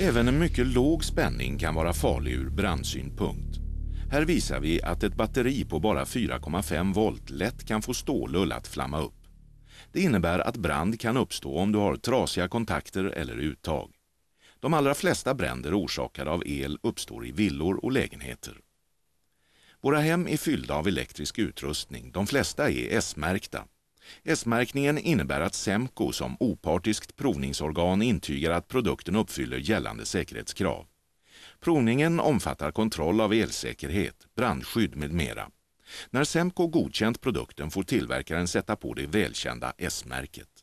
Även en mycket låg spänning kan vara farlig ur brandsynpunkt. Här visar vi att ett batteri på bara 4,5 volt lätt kan få stålull att flamma upp. Det innebär att brand kan uppstå om du har trasiga kontakter eller uttag. De allra flesta bränder orsakade av el uppstår i villor och lägenheter. Våra hem är fyllda av elektrisk utrustning. De flesta är S-märkta. S-märkningen innebär att Semco som opartiskt provningsorgan intygar att produkten uppfyller gällande säkerhetskrav. Provningen omfattar kontroll av elsäkerhet, brandskydd med mera. När Semco godkänt produkten får tillverkaren sätta på det välkända S-märket.